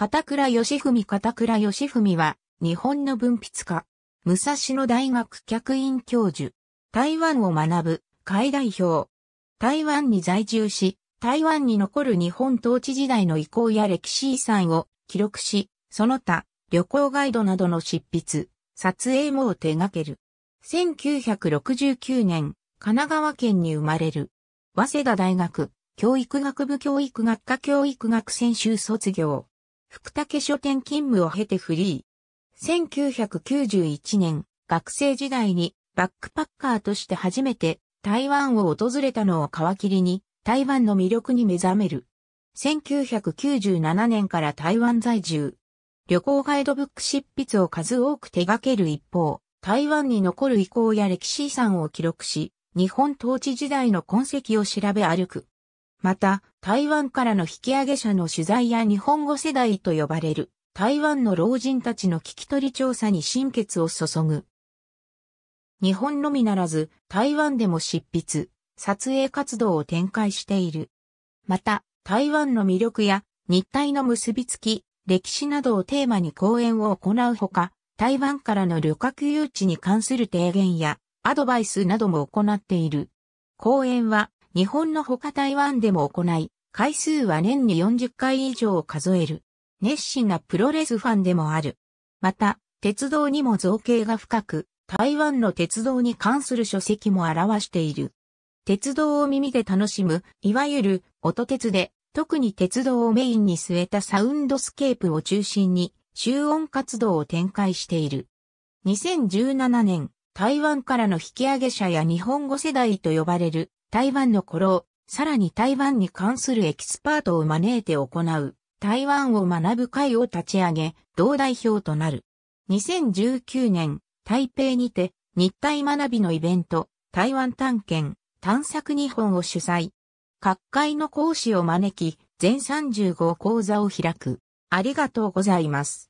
片倉義文片倉義文は、日本の文筆家。武蔵野大学客員教授。台湾を学ぶ、海代表。台湾に在住し、台湾に残る日本統治時代の遺構や歴史遺産を記録し、その他、旅行ガイドなどの執筆、撮影も手掛ける。1969年、神奈川県に生まれる。早稲田大学、教育学部教育学科教育学専修卒業。福武書店勤務を経てフリー。1991年、学生時代にバックパッカーとして初めて台湾を訪れたのを皮切りに台湾の魅力に目覚める。1997年から台湾在住。旅行ガイドブック執筆を数多く手掛ける一方、台湾に残る遺構や歴史遺産を記録し、日本統治時代の痕跡を調べ歩く。また、台湾からの引き上げ者の取材や日本語世代と呼ばれる、台湾の老人たちの聞き取り調査に心血を注ぐ。日本のみならず、台湾でも執筆、撮影活動を展開している。また、台湾の魅力や日体の結びつき、歴史などをテーマに講演を行うほか、台湾からの旅客誘致に関する提言やアドバイスなども行っている。講演は日本の他台湾でも行い、回数は年に40回以上を数える。熱心なプロレスファンでもある。また、鉄道にも造形が深く、台湾の鉄道に関する書籍も表している。鉄道を耳で楽しむ、いわゆる音鉄で、特に鉄道をメインに据えたサウンドスケープを中心に、集音活動を展開している。2017年、台湾からの引き上げ者や日本語世代と呼ばれる台湾の古老、さらに台湾に関するエキスパートを招いて行う、台湾を学ぶ会を立ち上げ、同代表となる。2019年、台北にて、日体学びのイベント、台湾探検、探索日本を主催。各界の講師を招き、全35講座を開く。ありがとうございます。